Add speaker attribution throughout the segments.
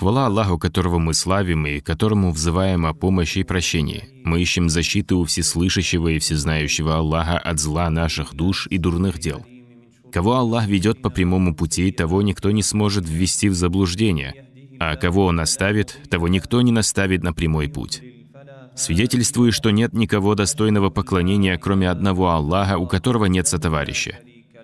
Speaker 1: Хвала Аллаху, которого мы славим и которому взываем о помощи и прощении. Мы ищем защиты у всеслышащего и всезнающего Аллаха от зла наших душ и дурных дел. Кого Аллах ведет по прямому пути, того никто не сможет ввести в заблуждение, а кого Он оставит, того никто не наставит на прямой путь. Свидетельствую, что нет никого достойного поклонения, кроме одного Аллаха, у которого нет сотоварища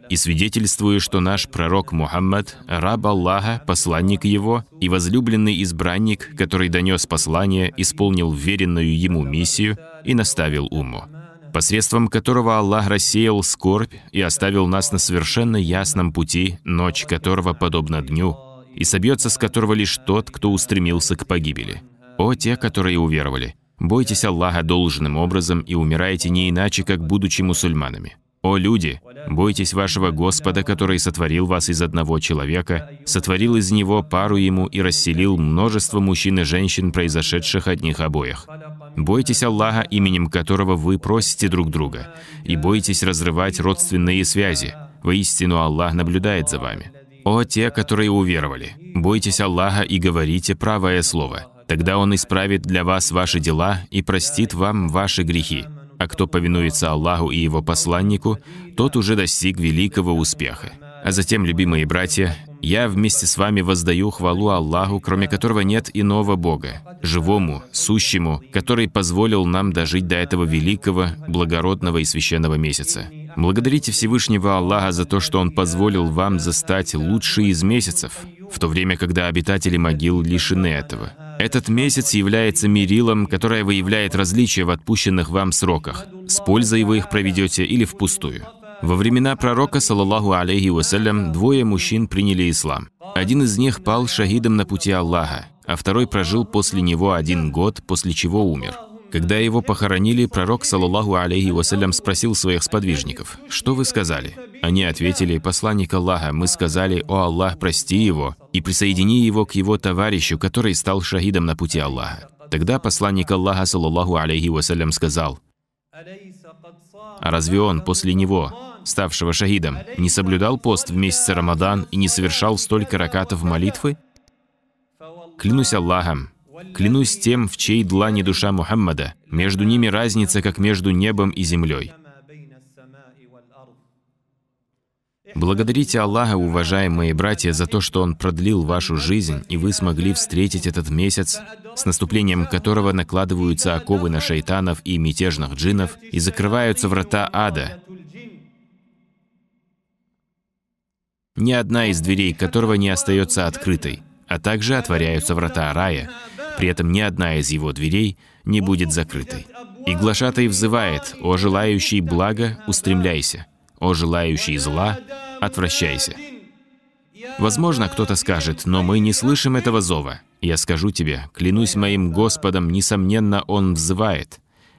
Speaker 1: и свидетельствую, что наш пророк Мухаммад – раб Аллаха, посланник его и возлюбленный избранник, который донес послание, исполнил веренную ему миссию и наставил уму, посредством которого Аллах рассеял скорбь и оставил нас на совершенно ясном пути, ночь которого подобна дню, и собьется с которого лишь тот, кто устремился к погибели. О те, которые уверовали! Бойтесь Аллаха должным образом и умирайте не иначе, как будучи мусульманами. «О люди, бойтесь вашего Господа, который сотворил вас из одного человека, сотворил из него пару ему и расселил множество мужчин и женщин, произошедших от них обоих. Бойтесь Аллаха, именем которого вы просите друг друга, и бойтесь разрывать родственные связи. Воистину Аллах наблюдает за вами. О те, которые уверовали, бойтесь Аллаха и говорите правое слово. Тогда Он исправит для вас ваши дела и простит вам ваши грехи. А кто повинуется Аллаху и его посланнику, тот уже достиг великого успеха. А затем, любимые братья, я вместе с вами воздаю хвалу Аллаху, кроме которого нет иного Бога, живому, сущему, который позволил нам дожить до этого великого, благородного и священного месяца. Благодарите Всевышнего Аллаха за то, что Он позволил вам застать лучшие из месяцев, в то время, когда обитатели могил лишены этого. Этот месяц является мерилом, которое выявляет различия в отпущенных вам сроках. С пользой вы их проведете или впустую. Во времена пророка, саллаллаху алейхи вассалям, двое мужчин приняли ислам. Один из них пал шахидом на пути Аллаха, а второй прожил после него один год, после чего умер. Когда его похоронили, пророк, саллаллаху алейхи вассалям, спросил своих сподвижников, «Что вы сказали?» Они ответили, «Посланник Аллаха, мы сказали, о Аллах, прости его и присоедини его к его товарищу, который стал шахидом на пути Аллаха». Тогда посланник Аллаха, саллаллаху алейхи вассалям, сказал, «А разве он после него, ставшего шахидом, не соблюдал пост в месяц Рамадан и не совершал столько ракатов молитвы?» Клянусь Аллахом, Клянусь тем, в чьей длани душа Мухаммада, между ними разница, как между небом и землей. Благодарите Аллаха, уважаемые братья, за то, что Он продлил вашу жизнь, и вы смогли встретить этот месяц, с наступлением которого накладываются оковы на шайтанов и мятежных джинов и закрываются врата ада. Ни одна из дверей которого не остается открытой, а также отворяются врата рая, при этом ни одна из его дверей не будет закрытой. И глашатай взывает «О желающий блага, устремляйся! О желающий зла, отвращайся!» Возможно, кто-то скажет, но мы не слышим этого зова. Я скажу тебе, клянусь моим Господом, несомненно, он взывает,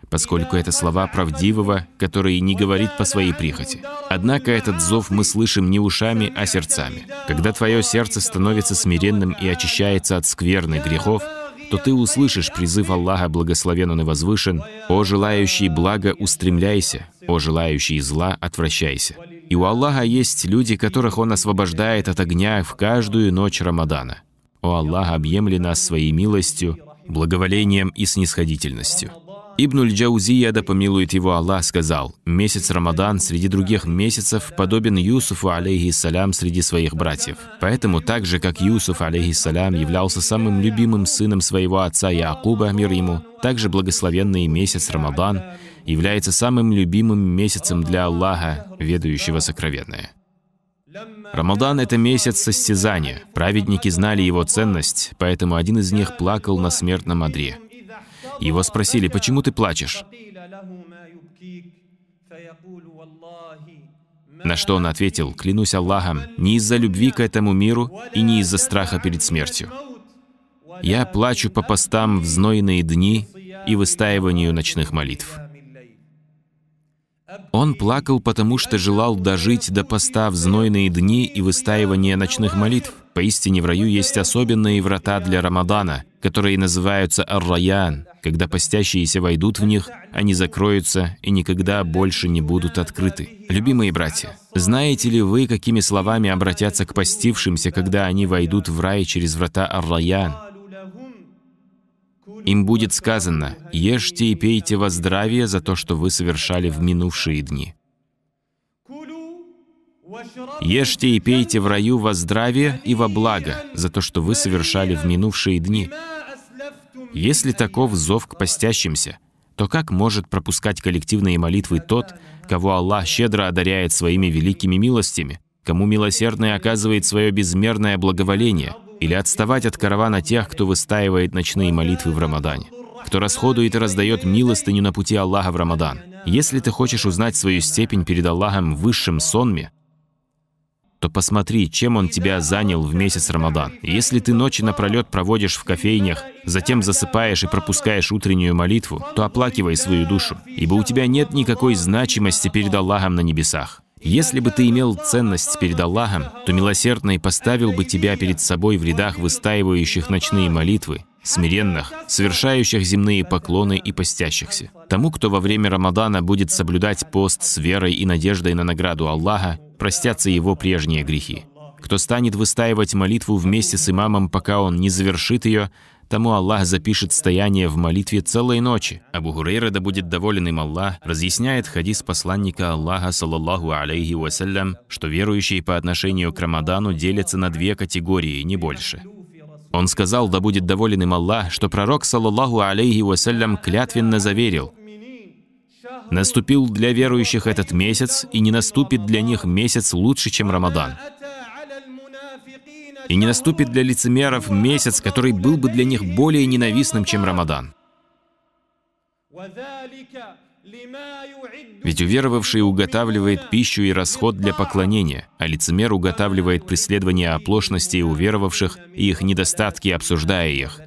Speaker 1: поскольку это слова правдивого, который не говорит по своей прихоти. Однако этот зов мы слышим не ушами, а сердцами. Когда твое сердце становится смиренным и очищается от скверных грехов, то ты услышишь призыв Аллаха, благословен он и возвышен, «О желающий блага, устремляйся, о желающий зла, отвращайся». И у Аллаха есть люди, которых Он освобождает от огня в каждую ночь Рамадана. О Аллах, объемли нас своей милостью, благоволением и снисходительностью. Ибнуль Джаузия, да помилует его Аллах, сказал, «Месяц Рамадан среди других месяцев подобен Юсуфу, алейхиссалям, среди своих братьев». Поэтому, так же, как Юсуф, алейхиссалям, являлся самым любимым сыном своего отца Яакуба, мир ему, так же благословенный месяц Рамадан является самым любимым месяцем для Аллаха, ведающего сокровенное. Рамадан – это месяц состязания. Праведники знали его ценность, поэтому один из них плакал на смертном одре. Его спросили, почему ты плачешь? На что он ответил, клянусь Аллахом, не из-за любви к этому миру и не из-за страха перед смертью. Я плачу по постам в знойные дни и выстаиванию ночных молитв. Он плакал, потому что желал дожить до поста в знойные дни и выстаивания ночных молитв – Поистине в раю есть особенные врата для Рамадана, которые называются Ар-Раян. Когда постящиеся войдут в них, они закроются и никогда больше не будут открыты. Любимые братья, знаете ли вы, какими словами обратятся к постившимся, когда они войдут в рай через врата Ар-Раян? Им будет сказано «Ешьте и пейте во здравие за то, что вы совершали в минувшие дни». Ешьте и пейте в раю во здравие и во благо за то, что вы совершали в минувшие дни. Если таков зов к постящимся, то как может пропускать коллективные молитвы тот, кого Аллах щедро одаряет своими великими милостями, кому милосердный оказывает свое безмерное благоволение, или отставать от каравана тех, кто выстаивает ночные молитвы в Рамадане, кто расходует и раздает милостыню на пути Аллаха в Рамадан? Если ты хочешь узнать свою степень перед Аллахом в высшем сонме, то посмотри, чем он тебя занял в месяц Рамадан. Если ты ночи напролет проводишь в кофейнях, затем засыпаешь и пропускаешь утреннюю молитву, то оплакивай свою душу, ибо у тебя нет никакой значимости перед Аллахом на небесах. Если бы ты имел ценность перед Аллахом, то милосердный поставил бы тебя перед собой в рядах выстаивающих ночные молитвы, смиренных, совершающих земные поклоны и постящихся. Тому, кто во время Рамадана будет соблюдать пост с верой и надеждой на награду Аллаха, простятся его прежние грехи. Кто станет выстаивать молитву вместе с имамом, пока он не завершит ее, тому Аллах запишет стояние в молитве целой ночи. Абу Гурейра да будет доволен им Аллах, разъясняет хадис посланника Аллаха, саллаллаху алейхи вассалям, что верующие по отношению к Рамадану делятся на две категории, не больше. Он сказал, да будет доволен им Аллах, что пророк, саллаллаху алейхи вассалям, клятвенно заверил, Наступил для верующих этот месяц, и не наступит для них месяц лучше, чем Рамадан. И не наступит для лицемеров месяц, который был бы для них более ненавистным, чем Рамадан. Ведь уверовавший уготавливает пищу и расход для поклонения, а лицемер уготавливает преследование оплошностей уверовавших и их недостатки, обсуждая их.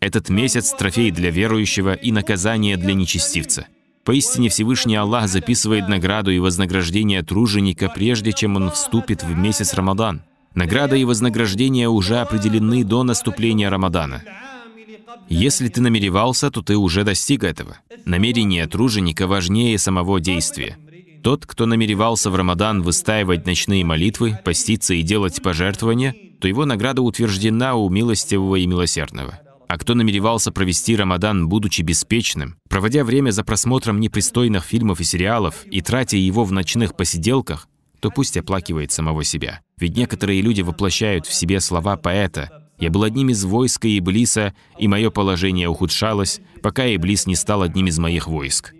Speaker 1: Этот месяц – трофей для верующего и наказание для нечестивца. Поистине Всевышний Аллах записывает награду и вознаграждение труженика, прежде чем он вступит в месяц Рамадан. Награда и вознаграждение уже определены до наступления Рамадана. Если ты намеревался, то ты уже достиг этого. Намерение труженика важнее самого действия. Тот, кто намеревался в Рамадан выстаивать ночные молитвы, поститься и делать пожертвования, то его награда утверждена у милостивого и милосердного. А кто намеревался провести Рамадан, будучи беспечным, проводя время за просмотром непристойных фильмов и сериалов и тратя его в ночных посиделках, то пусть оплакивает самого себя. Ведь некоторые люди воплощают в себе слова поэта «Я был одним из войска Иблиса, и мое положение ухудшалось, пока Иблис не стал одним из моих войск».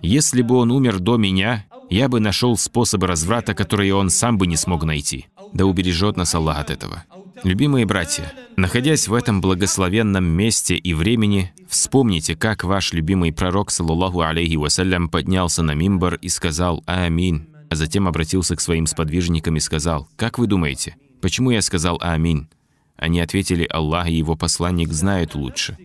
Speaker 1: Если бы он умер до меня, я бы нашел способы разврата, которые он сам бы не смог найти. Да убережет нас Аллах от этого. Любимые братья, находясь в этом благословенном месте и времени, вспомните, как ваш любимый пророк, саллаллаху алейхи вассалям, поднялся на мимбар и сказал «Аминь», а затем обратился к своим сподвижникам и сказал «Как вы думаете, почему я сказал «Аминь»?» Они ответили «Аллах и его посланник знают лучше».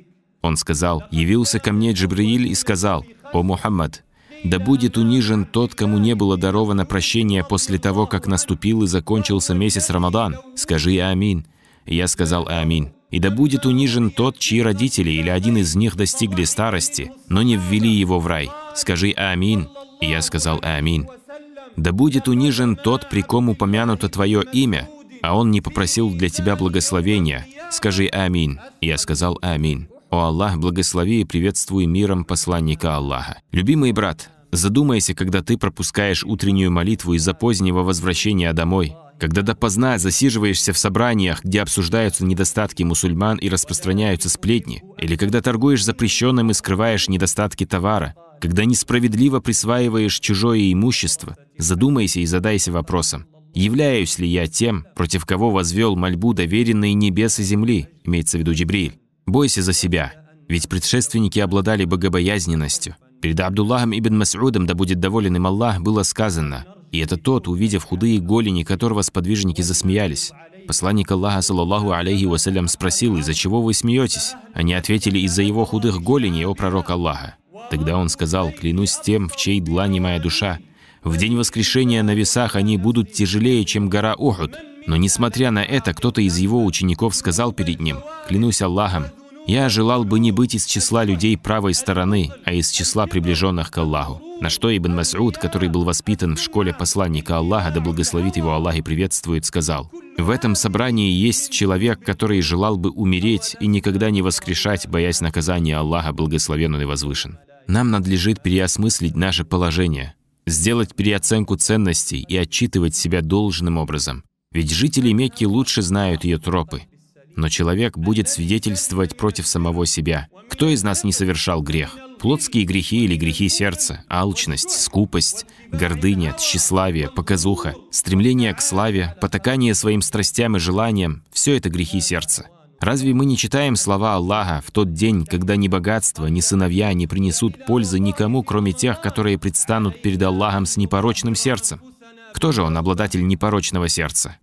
Speaker 1: Он сказал «Явился ко мне Джибрииль и сказал «О Мухаммад, да будет унижен тот, кому не было даровано прощение после того, как наступил и закончился месяц Рамадан. Скажи Амин. Я сказал Амин. И да будет унижен тот, чьи родители или один из них достигли старости, но не ввели его в рай. Скажи Амин. И я сказал Амин. Да будет унижен тот, при ком упомянуто твое имя, а он не попросил для тебя благословения. Скажи Амин. И я сказал Амин. «О Аллах, благослови и приветствуй миром посланника Аллаха». Любимый брат, Задумайся, когда ты пропускаешь утреннюю молитву из-за позднего возвращения домой, когда допоздна засиживаешься в собраниях, где обсуждаются недостатки мусульман и распространяются сплетни, или когда торгуешь запрещенным и скрываешь недостатки товара, когда несправедливо присваиваешь чужое имущество, задумайся и задайся вопросом, являюсь ли я тем, против кого возвел мольбу доверенные небес и земли, имеется в виду Джибриль. Бойся за себя, ведь предшественники обладали богобоязненностью – Перед Абдуллахом ибн Масудом, да будет доволен им Аллах, было сказано, «И это тот, увидев худые голени, которого сподвижники засмеялись». Посланник Аллаха, саллаллаху алейхи вассалям, спросил, «Из-за чего вы смеетесь?» Они ответили, «Из-за его худых голеней, о пророк Аллаха». Тогда он сказал, «Клянусь тем, в чьей длани моя душа. В день воскрешения на весах они будут тяжелее, чем гора Охуд». Но несмотря на это, кто-то из его учеников сказал перед ним, «Клянусь Аллахом, я желал бы не быть из числа людей правой стороны, а из числа приближенных к Аллаху. На что Ибн Мас'уд, который был воспитан в школе посланника Аллаха, да благословит его Аллах и приветствует, сказал, «В этом собрании есть человек, который желал бы умереть и никогда не воскрешать, боясь наказания Аллаха, благословен он и возвышен». Нам надлежит переосмыслить наше положение, сделать переоценку ценностей и отчитывать себя должным образом. Ведь жители Мекки лучше знают ее тропы но человек будет свидетельствовать против самого себя. Кто из нас не совершал грех? Плотские грехи или грехи сердца, алчность, скупость, гордыня, тщеславие, показуха, стремление к славе, потакание своим страстям и желаниям – все это грехи сердца. Разве мы не читаем слова Аллаха в тот день, когда ни богатство, ни сыновья не принесут пользы никому, кроме тех, которые предстанут перед Аллахом с непорочным сердцем? Кто же он, обладатель непорочного сердца?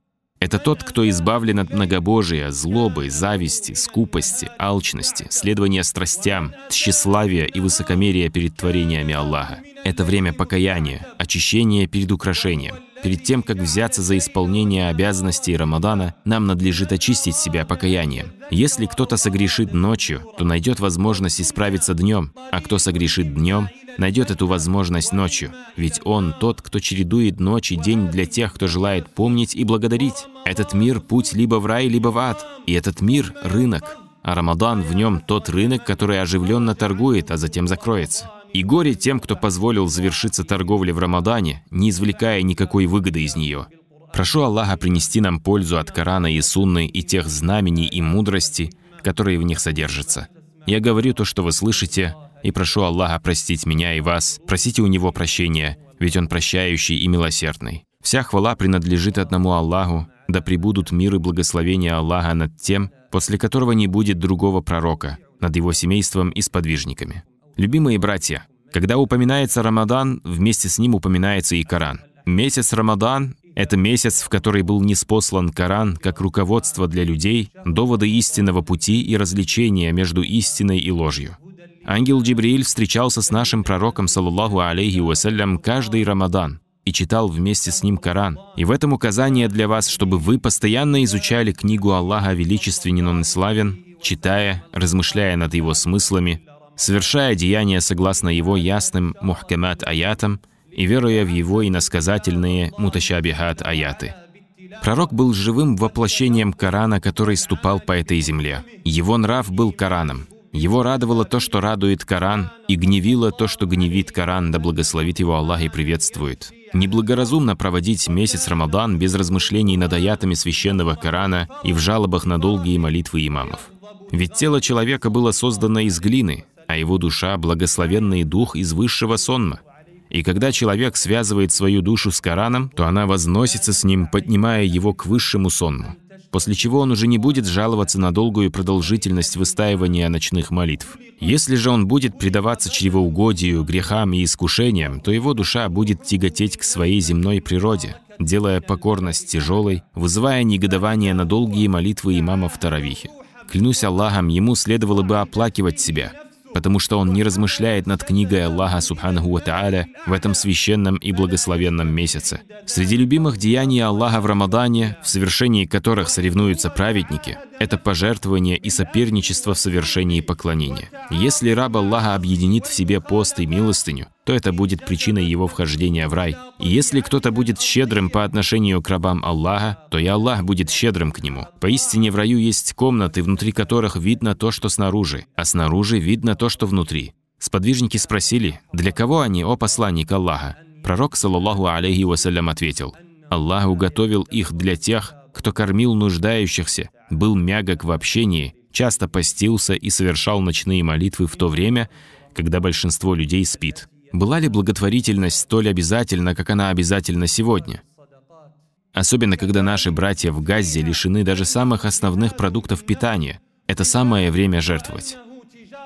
Speaker 1: Это тот, кто избавлен от многобожия, злобы, зависти, скупости, алчности, следования страстям, тщеславия и высокомерия перед творениями Аллаха. Это время покаяния, очищения перед украшением. Перед тем, как взяться за исполнение обязанностей Рамадана, нам надлежит очистить себя покаянием. Если кто-то согрешит ночью, то найдет возможность исправиться днем, а кто согрешит днем, найдет эту возможность ночью, ведь Он тот, кто чередует ночь и день для тех, кто желает помнить и благодарить. Этот мир – путь либо в рай, либо в ад, и этот мир – рынок. А Рамадан в нем тот рынок, который оживленно торгует, а затем закроется. И горе тем, кто позволил завершиться торговле в Рамадане, не извлекая никакой выгоды из нее. Прошу Аллаха принести нам пользу от Корана и Сунны и тех знамений и мудрости, которые в них содержатся. Я говорю то, что вы слышите, и прошу Аллаха простить меня и вас, просите у Него прощения, ведь Он прощающий и милосердный. Вся хвала принадлежит одному Аллаху, да пребудут мир и благословение Аллаха над тем, после которого не будет другого пророка, над его семейством и сподвижниками. Любимые братья, когда упоминается Рамадан, вместе с ним упоминается и Коран. Месяц Рамадан – это месяц, в который был неспослан Коран как руководство для людей, доводы истинного пути и развлечения между истиной и ложью. Ангел Джибрииль встречался с нашим пророком, саллаллаху алейхи вассалям, каждый Рамадан и читал вместе с ним Коран. И в этом указание для вас, чтобы вы постоянно изучали книгу Аллаха Величественен Он и Славен, читая, размышляя над его смыслами, совершая деяния согласно его ясным мухкамат аятам и веруя в его иносказательные муташабихат аяты. Пророк был живым воплощением Корана, который ступал по этой земле. Его нрав был Кораном, его радовало то, что радует Коран, и гневило то, что гневит Коран, да благословит его Аллах и приветствует. Неблагоразумно проводить месяц Рамадан без размышлений над аятами священного Корана и в жалобах на долгие молитвы имамов. Ведь тело человека было создано из глины, а его душа – благословенный дух из высшего сонма. И когда человек связывает свою душу с Кораном, то она возносится с ним, поднимая его к высшему сонму после чего он уже не будет жаловаться на долгую продолжительность выстаивания ночных молитв. Если же он будет предаваться чревоугодию, грехам и искушениям, то его душа будет тяготеть к своей земной природе, делая покорность тяжелой, вызывая негодование на долгие молитвы имама в Таравихи. Клянусь Аллахом, ему следовало бы оплакивать себя, потому что он не размышляет над книгой Аллаха Субханаху Ва Тааля в этом священном и благословенном месяце. Среди любимых деяний Аллаха в Рамадане, в совершении которых соревнуются праведники – это пожертвование и соперничество в совершении поклонения. Если раб Аллаха объединит в себе пост и милостыню, то это будет причиной его вхождения в рай. И если кто-то будет щедрым по отношению к рабам Аллаха, то и Аллах будет щедрым к нему. Поистине в раю есть комнаты, внутри которых видно то, что снаружи, а снаружи видно то, что внутри. Сподвижники спросили, для кого они, о посланник Аллаха? Пророк, саллаллаху алейхи вассалям, ответил, Аллах уготовил их для тех, кто кормил нуждающихся, был мягок в общении, часто постился и совершал ночные молитвы в то время, когда большинство людей спит. Была ли благотворительность столь обязательна, как она обязательна сегодня? Особенно, когда наши братья в Газе лишены даже самых основных продуктов питания. Это самое время жертвовать.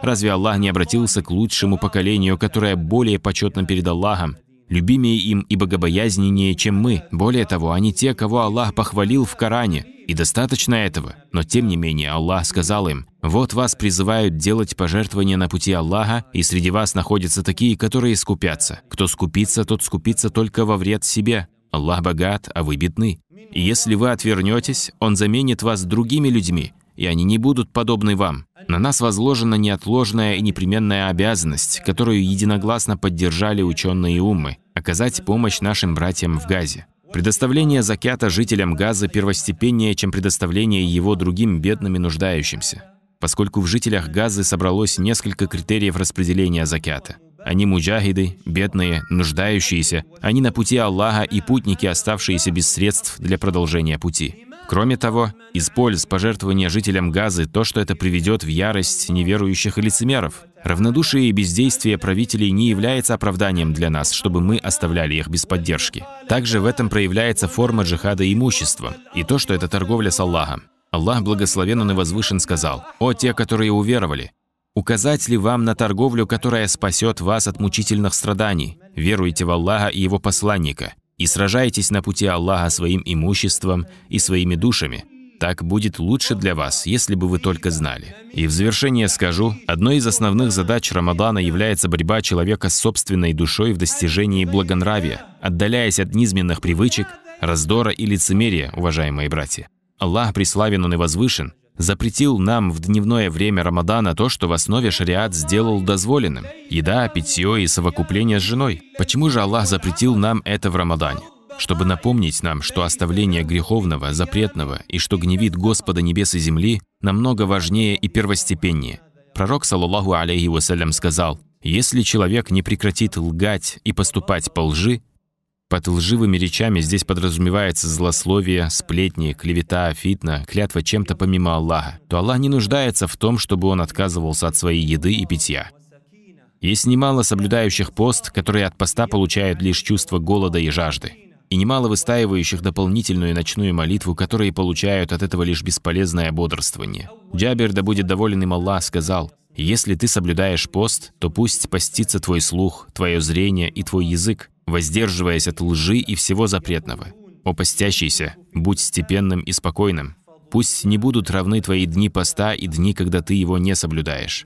Speaker 1: Разве Аллах не обратился к лучшему поколению, которое более почетно перед Аллахом, любимее им и богобоязненнее, чем мы. Более того, они те, кого Аллах похвалил в Коране. И достаточно этого. Но тем не менее Аллах сказал им, «Вот вас призывают делать пожертвования на пути Аллаха, и среди вас находятся такие, которые скупятся. Кто скупится, тот скупится только во вред себе. Аллах богат, а вы бедны. И если вы отвернетесь, Он заменит вас другими людьми, и они не будут подобны вам. На нас возложена неотложная и непременная обязанность, которую единогласно поддержали ученые умы – оказать помощь нашим братьям в Газе. Предоставление закята жителям Газа первостепеннее, чем предоставление его другим бедным и нуждающимся, поскольку в жителях Газы собралось несколько критериев распределения закята. Они муджахиды, бедные, нуждающиеся, они на пути Аллаха и путники, оставшиеся без средств для продолжения пути. Кроме того, из пожертвования жителям Газы то, что это приведет в ярость неверующих и лицемеров. Равнодушие и бездействие правителей не является оправданием для нас, чтобы мы оставляли их без поддержки. Также в этом проявляется форма джихада имущества и то, что это торговля с Аллахом. Аллах благословен он и возвышен сказал, «О те, которые уверовали, указать ли вам на торговлю, которая спасет вас от мучительных страданий? Веруйте в Аллаха и Его посланника, и сражайтесь на пути Аллаха своим имуществом и своими душами. Так будет лучше для вас, если бы вы только знали. И в завершение скажу, одной из основных задач Рамадана является борьба человека с собственной душой в достижении благонравия, отдаляясь от низменных привычек, раздора и лицемерия, уважаемые братья. Аллах преславен, Он и возвышен, запретил нам в дневное время Рамадана то, что в основе шариат сделал дозволенным – еда, питье и совокупление с женой. Почему же Аллах запретил нам это в Рамадане? Чтобы напомнить нам, что оставление греховного, запретного и что гневит Господа небес и земли намного важнее и первостепеннее. Пророк, саллаллаху алейхи вассалям, сказал, «Если человек не прекратит лгать и поступать по лжи, под лживыми речами здесь подразумевается злословие, сплетни, клевета, фитна, клятва чем-то помимо Аллаха, то Аллах не нуждается в том, чтобы он отказывался от своей еды и питья. Есть немало соблюдающих пост, которые от поста получают лишь чувство голода и жажды. И немало выстаивающих дополнительную ночную молитву, которые получают от этого лишь бесполезное бодрствование. Джабир, да будет доволен им Аллах, сказал, «Если ты соблюдаешь пост, то пусть постится твой слух, твое зрение и твой язык, воздерживаясь от лжи и всего запретного. О постящийся, будь степенным и спокойным. Пусть не будут равны твои дни поста и дни, когда ты его не соблюдаешь.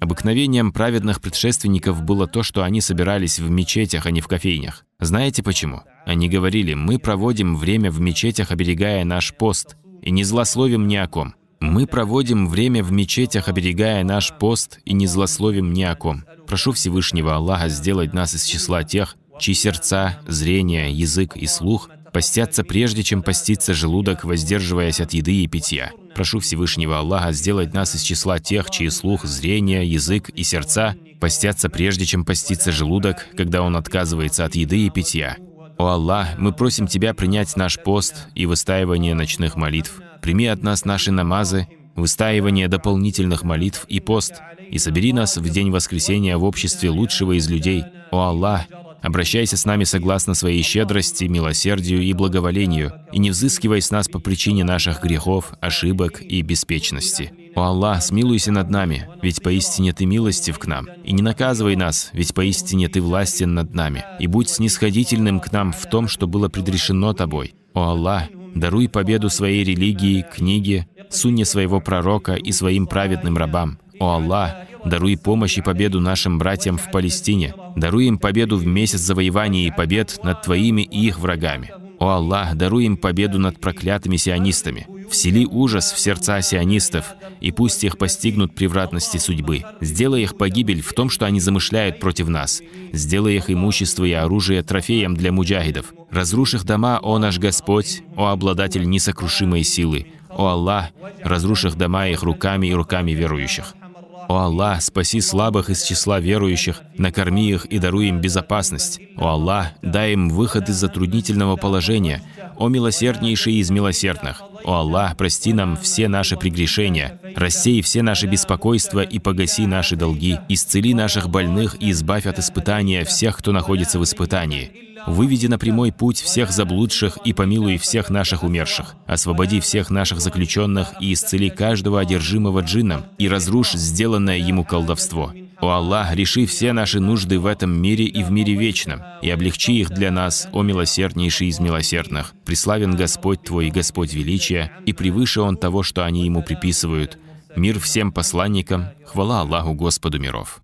Speaker 1: Обыкновением праведных предшественников было то, что они собирались в мечетях, а не в кофейнях. Знаете почему? Они говорили, мы проводим время в мечетях, оберегая наш пост, и не злословим ни о ком. Мы проводим время в мечетях, оберегая наш пост, и не злословим ни о ком. Прошу Всевышнего Аллаха сделать нас из числа тех, чьи сердца, зрение, язык и слух постятся прежде, чем постится желудок, воздерживаясь от еды и питья. Прошу Всевышнего Аллаха сделать нас из числа тех, чьи слух, зрение, язык и сердца постятся прежде, чем постится желудок, когда он отказывается от еды и питья. О Аллах, мы просим Тебя принять наш пост и выстаивание ночных молитв. Прими от нас наши намазы, выстаивание дополнительных молитв и пост, и собери нас в день воскресения в обществе лучшего из людей. О Аллах, Обращайся с нами согласно своей щедрости, милосердию и благоволению, и не взыскивай с нас по причине наших грехов, ошибок и беспечности. О Аллах, смилуйся над нами, ведь поистине Ты милостив к нам. И не наказывай нас, ведь поистине Ты властен над нами. И будь снисходительным к нам в том, что было предрешено Тобой. О Аллах, даруй победу своей религии, книге, сунне своего пророка и своим праведным рабам. О Аллах, Даруй помощь и победу нашим братьям в Палестине. Даруй им победу в месяц завоевания и побед над Твоими и их врагами. О Аллах, даруй им победу над проклятыми сионистами. Всели ужас в сердца сионистов, и пусть их постигнут превратности судьбы. Сделай их погибель в том, что они замышляют против нас. Сделай их имущество и оружие трофеем для муджахидов. Разрушь их дома, о наш Господь, о обладатель несокрушимой силы. О Аллах, разрушь их дома их руками и руками верующих. О Аллах, спаси слабых из числа верующих, накорми их и даруй им безопасность. О Аллах, дай им выход из затруднительного положения. О милосерднейший из милосердных, «О Аллах, прости нам все наши прегрешения, рассей все наши беспокойства и погаси наши долги, исцели наших больных и избавь от испытания всех, кто находится в испытании. Выведи на прямой путь всех заблудших и помилуй всех наших умерших. Освободи всех наших заключенных и исцели каждого одержимого джинном и разрушь сделанное ему колдовство. О Аллах, реши все наши нужды в этом мире и в мире вечном, и облегчи их для нас, о милосерднейший из милосердных. Преславен Господь Твой, Господь величия, и превыше Он того, что они Ему приписывают. Мир всем посланникам, хвала Аллаху Господу миров.